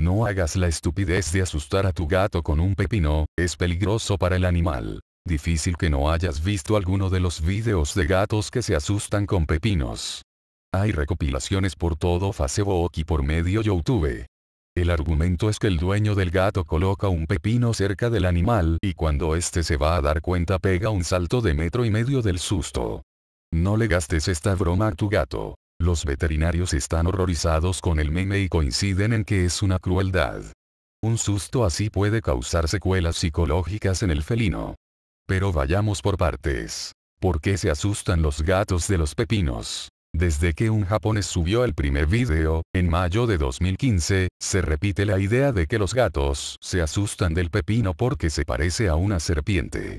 No hagas la estupidez de asustar a tu gato con un pepino, es peligroso para el animal. Difícil que no hayas visto alguno de los videos de gatos que se asustan con pepinos. Hay recopilaciones por todo Facebook y por medio YouTube. El argumento es que el dueño del gato coloca un pepino cerca del animal y cuando este se va a dar cuenta pega un salto de metro y medio del susto. No le gastes esta broma a tu gato. Los veterinarios están horrorizados con el meme y coinciden en que es una crueldad. Un susto así puede causar secuelas psicológicas en el felino. Pero vayamos por partes. ¿Por qué se asustan los gatos de los pepinos? Desde que un japonés subió el primer video, en mayo de 2015, se repite la idea de que los gatos se asustan del pepino porque se parece a una serpiente.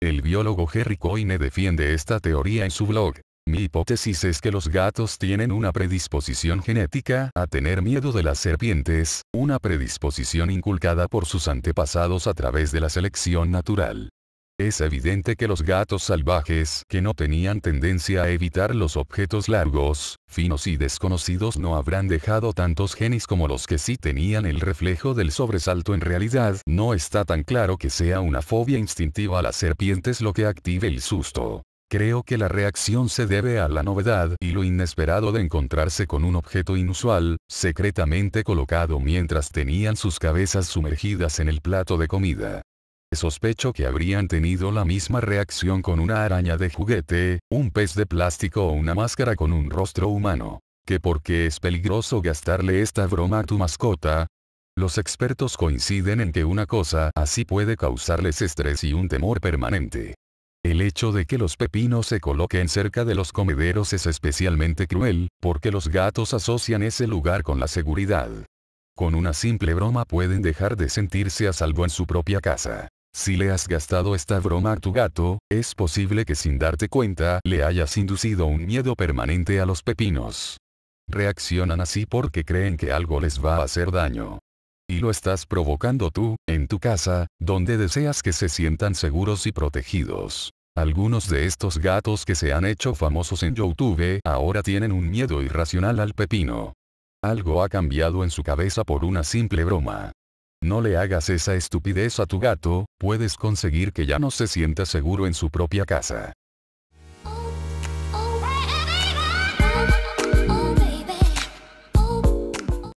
El biólogo Jerry Coyne defiende esta teoría en su blog, mi hipótesis es que los gatos tienen una predisposición genética a tener miedo de las serpientes, una predisposición inculcada por sus antepasados a través de la selección natural. Es evidente que los gatos salvajes que no tenían tendencia a evitar los objetos largos, finos y desconocidos no habrán dejado tantos genes como los que sí tenían el reflejo del sobresalto en realidad, no está tan claro que sea una fobia instintiva a las serpientes lo que active el susto. Creo que la reacción se debe a la novedad y lo inesperado de encontrarse con un objeto inusual, secretamente colocado mientras tenían sus cabezas sumergidas en el plato de comida. Sospecho que habrían tenido la misma reacción con una araña de juguete, un pez de plástico o una máscara con un rostro humano. ¿Que porque es peligroso gastarle esta broma a tu mascota? Los expertos coinciden en que una cosa así puede causarles estrés y un temor permanente. El hecho de que los pepinos se coloquen cerca de los comederos es especialmente cruel, porque los gatos asocian ese lugar con la seguridad. Con una simple broma pueden dejar de sentirse a salvo en su propia casa. Si le has gastado esta broma a tu gato, es posible que sin darte cuenta le hayas inducido un miedo permanente a los pepinos. Reaccionan así porque creen que algo les va a hacer daño. Y lo estás provocando tú, en tu casa, donde deseas que se sientan seguros y protegidos. Algunos de estos gatos que se han hecho famosos en YouTube ahora tienen un miedo irracional al pepino. Algo ha cambiado en su cabeza por una simple broma. No le hagas esa estupidez a tu gato, puedes conseguir que ya no se sienta seguro en su propia casa.